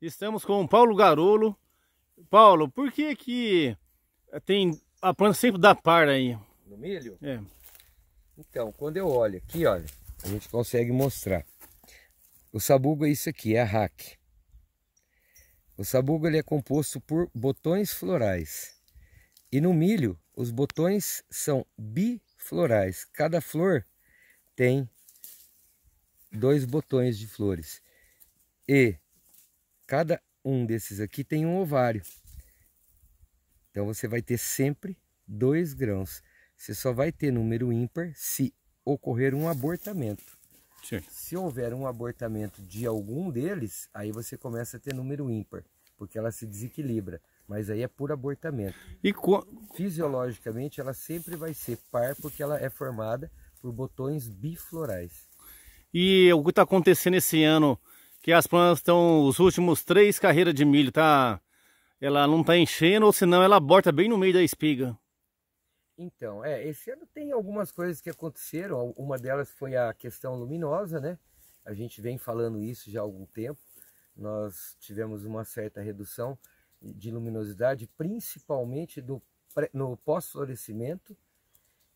Estamos com Paulo Garolo. Paulo, por que que tem a planta sempre dá par aí? No milho? É. Então, quando eu olho aqui, olha, a gente consegue mostrar. O sabugo é isso aqui, é a raque. O sabugo ele é composto por botões florais. E no milho, os botões são biflorais. Cada flor tem dois botões de flores. E Cada um desses aqui tem um ovário. Então você vai ter sempre dois grãos. Você só vai ter número ímpar se ocorrer um abortamento. Sim. Se houver um abortamento de algum deles, aí você começa a ter número ímpar, porque ela se desequilibra. Mas aí é por abortamento. E co... Fisiologicamente ela sempre vai ser par, porque ela é formada por botões biflorais. E o que está acontecendo esse ano? que as plantas estão, os últimos três carreiras de milho, tá? Ela não tá enchendo, ou senão ela aborta bem no meio da espiga. Então, é, esse ano tem algumas coisas que aconteceram, uma delas foi a questão luminosa, né? A gente vem falando isso já há algum tempo, nós tivemos uma certa redução de luminosidade, principalmente do, no pós-florescimento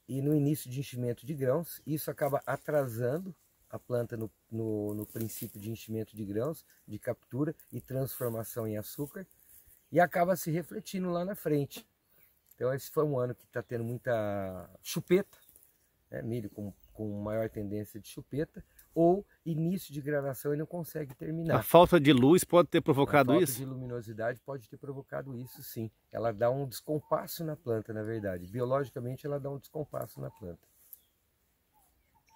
e no início de enchimento de grãos, isso acaba atrasando a planta no, no, no princípio de enchimento de grãos, de captura e transformação em açúcar, e acaba se refletindo lá na frente. Então esse foi um ano que está tendo muita chupeta, né? milho com, com maior tendência de chupeta, ou início de granação e não consegue terminar. A falta de luz pode ter provocado isso? A falta isso? de luminosidade pode ter provocado isso sim. Ela dá um descompasso na planta, na verdade. Biologicamente ela dá um descompasso na planta.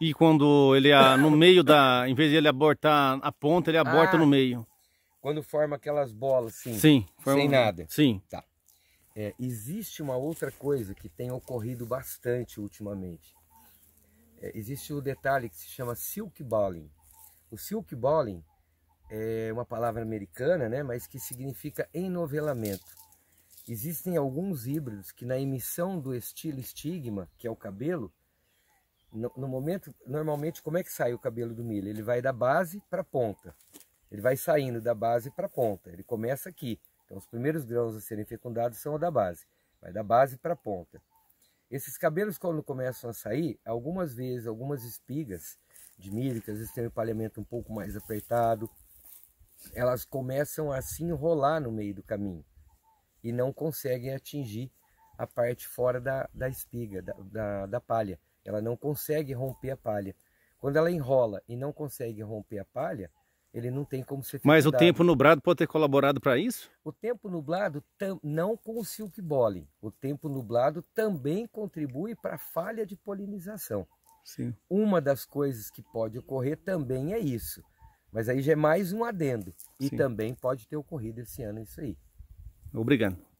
E quando ele, a, no meio da, em vez de ele abortar a ponta, ele aborta ah, no meio. Quando forma aquelas bolas, sim. Sim. Forma... Sem nada. Sim. Tá. É, existe uma outra coisa que tem ocorrido bastante ultimamente. É, existe o um detalhe que se chama silk balling. O silk balling é uma palavra americana, né, mas que significa enovelamento. Existem alguns híbridos que na emissão do estilo estigma, que é o cabelo, no, no, momento, normalmente, como é que sai o cabelo do milho? Ele vai da base para a ponta. Ele vai saindo da base para a ponta. Ele começa aqui. Então, os primeiros grãos a serem fecundados são da base. Vai da base para a ponta. Esses cabelos, quando começam a sair, algumas vezes, algumas espigas de milho, que às vezes tem um empalhamento um pouco mais apertado, elas começam a se enrolar no meio do caminho e não conseguem atingir a parte fora da, da espiga, da, da, da palha. Ela não consegue romper a palha. Quando ela enrola e não consegue romper a palha, ele não tem como ser Mas o tempo nublado pode ter colaborado para isso? O tempo nublado, não com o silk bolling, o tempo nublado também contribui para a falha de polinização. Sim. Uma das coisas que pode ocorrer também é isso. Mas aí já é mais um adendo. E Sim. também pode ter ocorrido esse ano isso aí. Obrigado.